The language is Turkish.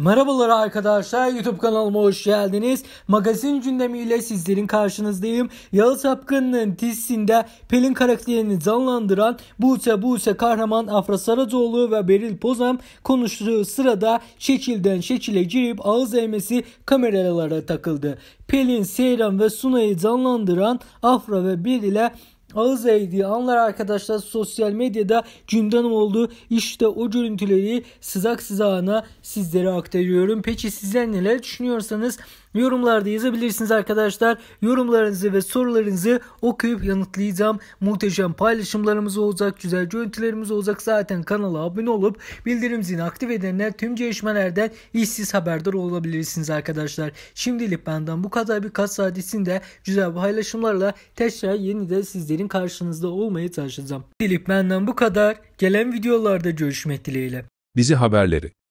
Merhabalar arkadaşlar YouTube kanalıma hoş geldiniz. Magazin gündemiyle sizlerin karşınızdayım. Yağız Apkın'ın dizisinde Pelin karakterini canlandıran Buse Buse kahraman Afra Saracoğlu ve Beril Pozam konuştuğu sırada şekilden şekile girip ağız emesi kameralara takıldı. Pelin, Seyran ve Suna'yı canlandıran Afra ve Beril'e ağız eğdiği anlar arkadaşlar sosyal medyada gündem oldu. İşte o görüntüleri sızak sızağına sizlere aktarıyorum. Peki sizler neler düşünüyorsanız yorumlarda yazabilirsiniz arkadaşlar. Yorumlarınızı ve sorularınızı okuyup yanıtlayacağım. Muhteşem paylaşımlarımız olacak, güzel görüntülerimiz olacak. Zaten kanala abone olup bildirim zilini aktif edenler tüm gelişmelerden işsiz haberdar olabilirsiniz arkadaşlar. Şimdilik benden bu kadar bir saat içinde güzel paylaşımlarla tekrar yeniden sizlere içeriklerin karşınızda olmayı çalışacağım. Dilip benden bu kadar. Gelen videolarda görüşmek dileğiyle. Bizi haberleri